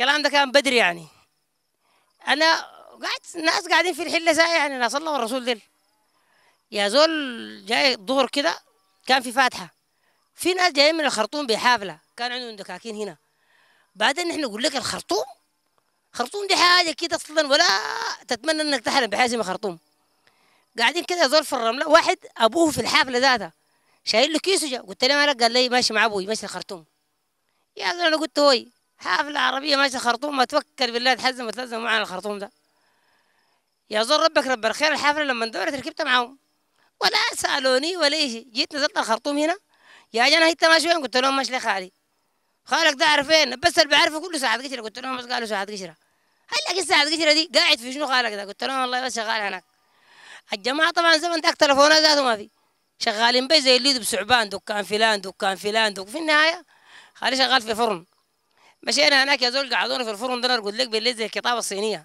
الكلام ده كان بدري يعني انا قعدت الناس قاعدين في الحله ساعه يعني ناس الله والرسول ده يا زول جاي الظهر كده كان في فاتحه في ناس جايين من الخرطوم بحافله كان عندهم دكاكين هنا بعدين نحن نقول لك الخرطوم خرطوم دي حاجه كده اصلا ولا تتمنى انك تحلم بحاجه اسمها خرطوم قاعدين كده زول في الرمله واحد ابوه في الحافله ذاتها شايل له كيسه قلت له مالك قال لي ماشي مع ابوي ماشي الخرطوم يا زول انا قلت هوي حافلة عربية ماشية خرطوم ما توكل بالله تحزم وتلزم معنا الخرطوم ده يا زول ربك رب الخير الحافلة لما دورت ركبت معاهم ولا سألوني ولا شيء جيت نزلت الخرطوم هنا يا جانا هيت ماشي وين قلت لهم ماشي خالي خالك ده عارف فين بس اللي بعرفه كله ساعة قشرة قلت لهم بس قالوا ساعة قشرة هل لك الساعة قشرة دي قاعد في شنو خالك ده قلت لهم والله بس شغال هناك الجماعة طبعا زمن داك تلفونات ذاته ما في شغالين بي زي اللي بسعبان دكان فلان دكان فلان دكان في النهاية خالي شغال في فرن مشينا هناك يا زول قعدوني في الفرن ده قلت لك بالليل زي الكتابه الصينيه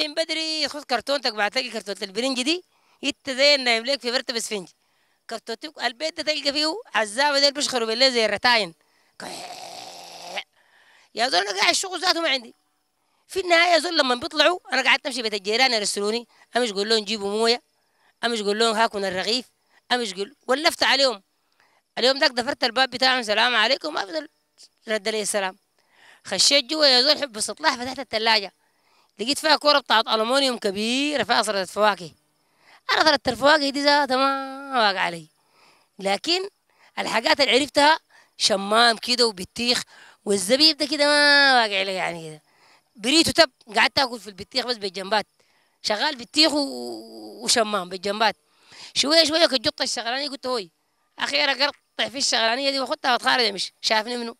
من بدري خذ كرتونتك بعد تلاقي كرتونه البرنج دي انت زي النايم ليك في مرتب اسفنج كرتونتك البيت ده تلقى فيه عزابه ديل بيشخروا بالليل زي الرتاين يا زول انا قاعد الشغل ذاته ما عندي في النهايه يا زول لما بيطلعوا انا قعدت امشي بيت الجيران يرسلوني امش اقول لهم جيبوا مويه امش اقول لهم هاكم الرغيف امش اقول ولفت عليهم اليوم ذاك دفرت الباب بتاعهم سلام عليكم ما رد لي السلام خشيت جوا يا زول حب استطلاع فتحت الثلاجه لقيت فيها كوره بتاعت المونيوم كبيره فيها ثلاث الفواكه انا ثلاث الفواكه دي ذاتها ما واقع علي لكن الحاجات اللي عرفتها شمام كده وبتيخ والزبيب ده كده ما واقع علي يعني كده بريت وتب قعدت اكل في البتيخ بس بالجنبات شغال بتيخ وشمام بالجنبات شويه شويه كنت جبت الشغلانيه قلت هوي اخيرا قرطع في الشغلانيه دي واخدها واتخارج مش شافني منه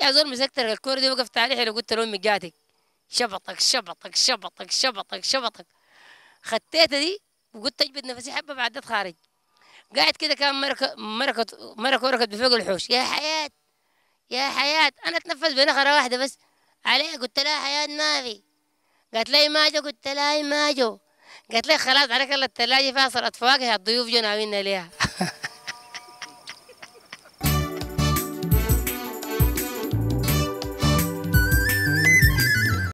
يا زول مسكت الكوره دي وقفت عليه حلو قلت له امي جاتك شبطك شبطك شبطك شبطك شبطك خطيتها دي وقلت اجبد نفسي حبه بعدت خارج قاعد كده كان مركة مركة مركة وركض بفوق الحوش يا حياة يا حياة أنا أتنفس بنخرة واحدة بس عليه قلت لها حياة ما في قالت لي إيه ما جو قلت لها إيه ما جو قالت لي خلاص عليك الله الثلاجة فيها صارت فواكه الضيوف جو ناويين ليها